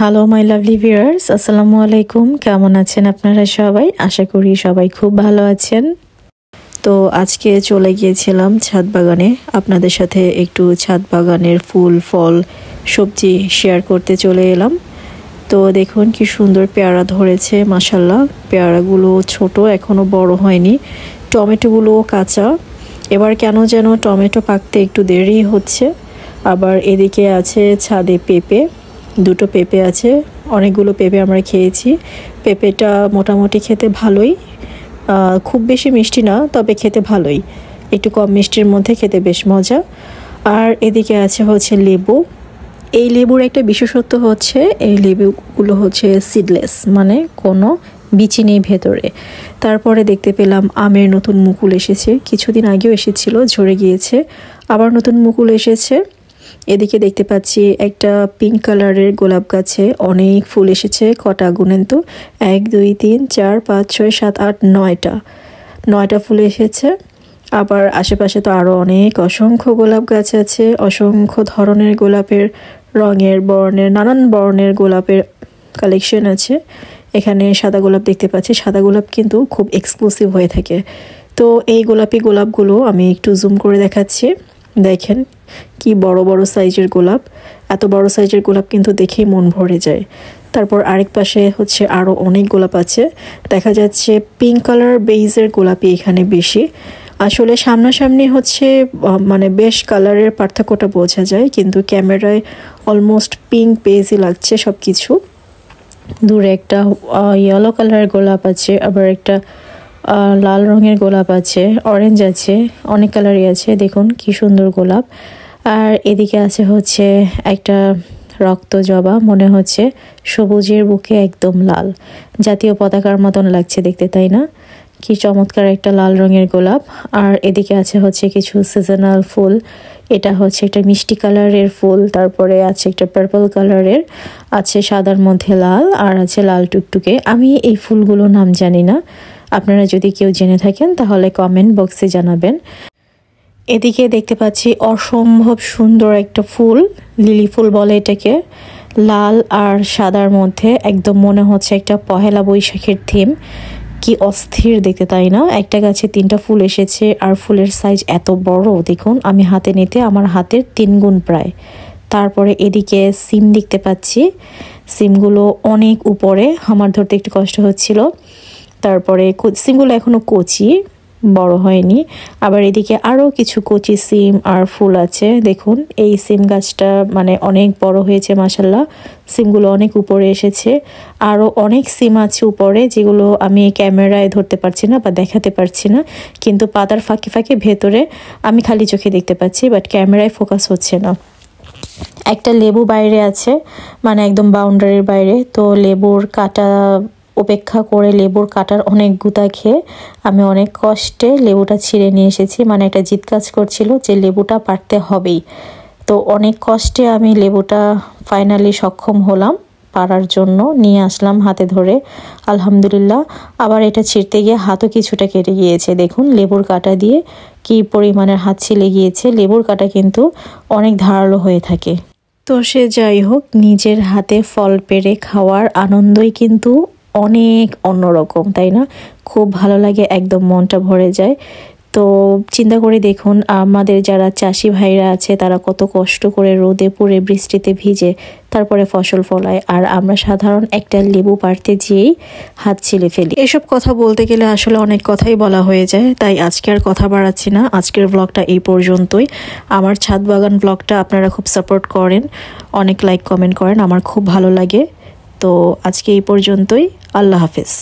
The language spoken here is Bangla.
হ্যালো মাই লাভলি ভিউয়ার্স আসসালামু আলাইকুম কেমন আছেন আপনারা সবাই আশা করি সবাই খুব ভালো আছেন তো আজকে চলে গিয়েছিলাম ছাদ বাগানে আপনাদের সাথে একটু ছাদ বাগানের ফুল ফল সবজি শেয়ার করতে চলে এলাম তো দেখুন কি সুন্দর পেয়ারা ধরেছে মাসাল্লাহ পেয়ারাগুলো ছোট এখনও বড় হয়নি টমেটোগুলোও কাঁচা এবার কেন যেন টমেটো পাকতে একটু দেরি হচ্ছে আবার এদিকে আছে ছাদে পেঁপে দুটো পেঁপে আছে অনেকগুলো পেঁপে আমরা খেয়েছি পেঁপেটা মোটামুটি খেতে ভালোই খুব বেশি মিষ্টি না তবে খেতে ভালোই একটু কম মিষ্টির মধ্যে খেতে বেশ মজা আর এদিকে আছে হচ্ছে লেবু এই লেবুর একটা বিশেষত্ব হচ্ছে এই লেবুগুলো হচ্ছে সিডলেস মানে কোনো বিচি নেই ভেতরে তারপরে দেখতে পেলাম আমের নতুন মুকুল এসেছে কিছুদিন আগেও এসেছিল ঝরে গিয়েছে আবার নতুন মুকুল এসেছে এদিকে দেখতে পাচ্ছি একটা পিঙ্ক কালারের গোলাপ গাছে অনেক ফুল এসেছে কটা গুনেন তো এক দুই তিন চার পাঁচ ছয় সাত আট নয়টা নয়টা ফুল এসেছে আবার আশেপাশে তো আরও অনেক অসংখ্য গোলাপ গাছ আছে অসংখ্য ধরনের গোলাপের রঙের বর্ণের নানান বর্ণের গোলাপের কালেকশন আছে এখানে সাদা গোলাপ দেখতে পাচ্ছি সাদা গোলাপ কিন্তু খুব এক্সক্লুসিভ হয়ে থাকে তো এই গোলাপি গোলাপগুলো আমি একটু জুম করে দেখাচ্ছি দেখেন কি বড় বড় সাইজের গোলাপ এত বড় সাইজের গোলাপ কিন্তু দেখেই মন ভরে যায় তারপর আরেক পাশে হচ্ছে আরও অনেক গোলাপ আছে দেখা যাচ্ছে পিঙ্ক কালার বেইজের গোলাপই এখানে বেশি আসলে সামনাসামনি হচ্ছে মানে বেশ কালারের পার্থক্যটা বোঝা যায় কিন্তু ক্যামেরায় অলমোস্ট পিঙ্ক বেজই লাগছে সব কিছু দূরে একটা ইয়েলো কালারের গোলাপ আছে আবার একটা লাল রঙের গোলাপ আছে অরেঞ্জ আছে অনেক কালারই আছে দেখুন কি সুন্দর গোলাপ আর এদিকে আছে হচ্ছে একটা রক্ত জবা মনে হচ্ছে সবুজের বুকে একদম লাল জাতীয় পতাকার মতন লাগছে দেখতে তাই না কি চমৎকার একটা লাল রঙের গোলাপ আর এদিকে আছে হচ্ছে কিছু সিজনাল ফুল এটা হচ্ছে একটা মিষ্টি কালারের ফুল তারপরে আছে একটা পার্পল কালারের আছে সাদার মধ্যে লাল আর আছে লাল টুকটুকে আমি এই ফুলগুলোর নাম জানি না আপনারা যদি কেউ জেনে থাকেন তাহলে কমেন্ট বক্সে জানাবেন এদিকে দেখতে পাচ্ছি অসম্ভব সুন্দর একটা ফুল লিলি ফুল বলে এটাকে লাল আর সাদার মধ্যে একদম মনে হচ্ছে একটা পহেলা বৈশাখের থিম কি অস্থির দেখতে তাই না একটা গাছে তিনটা ফুল এসেছে আর ফুলের সাইজ এত বড় দেখুন আমি হাতে নিতে আমার হাতের তিন গুণ প্রায় তারপরে এদিকে সিম দেখতে পাচ্ছি সিমগুলো অনেক উপরে আমার ধরতে একটু কষ্ট হচ্ছিল তারপরে সিমগুলো এখনও কচি বড় হয়নি আবার এদিকে আরও কিছু কচি সিম আর ফুল আছে দেখুন এই সিম গাছটা মানে অনেক বড় হয়েছে মাসাল্লাহ সিমগুলো অনেক উপরে এসেছে আরও অনেক সিম আছে উপরে যেগুলো আমি ক্যামেরায় ধরতে পারছি না বা দেখাতে পারছি না কিন্তু পাতার ফাঁকে ফাঁকে ভেতরে আমি খালি চোখে দেখতে পাচ্ছি বাট ক্যামেরায় ফোকাস হচ্ছে না একটা লেবু বাইরে আছে মানে একদম বাউন্ডারির বাইরে তো লেবুর কাটা উপেক্ষা করে লেবুর কাটার অনেক গুতা খেয়ে আমি অনেক কষ্টে লেবুটা ছিঁড়ে নিয়ে এসেছি মানে একটা জিত কাজ করছিল যে লেবুটা পারতে হবেই তো অনেক কষ্টে আমি লেবুটা ফাইনালি সক্ষম হলাম পারার জন্য নিয়ে আসলাম হাতে ধরে আলহামদুলিল্লাহ আবার এটা ছিঁড়তে গিয়ে হাতও কিছুটা কেটে গিয়েছে দেখুন লেবুর কাটা দিয়ে কি পরিমাণের হাত ছিলে গিয়েছে লেবুর কাটা কিন্তু অনেক ধারালো হয়ে থাকে তো সে যাই হোক নিজের হাতে ফল পেরে খাওয়ার আনন্দই কিন্তু অনেক অন্যরকম তাই না খুব ভালো লাগে একদম মনটা ভরে যায় তো চিন্তা করে দেখুন আমাদের যারা চাষি ভাইরা আছে তারা কত কষ্ট করে রোদে পুড়ে বৃষ্টিতে ভিজে তারপরে ফসল ফলায় আর আমরা সাধারণ একটা লেবু পাড়তে যেয়েই হাত ছেলে ফেলি এসব কথা বলতে গেলে আসলে অনেক কথাই বলা হয়ে যায় তাই আজকে আর কথা বাড়াচ্ছি না আজকের ব্লগটা এই পর্যন্তই আমার ছাদ বাগান ব্লগটা আপনারা খুব সাপোর্ট করেন অনেক লাইক কমেন্ট করেন আমার খুব ভালো লাগে তো আজকে এই পর্যন্তই আল্লাহ হাফেজ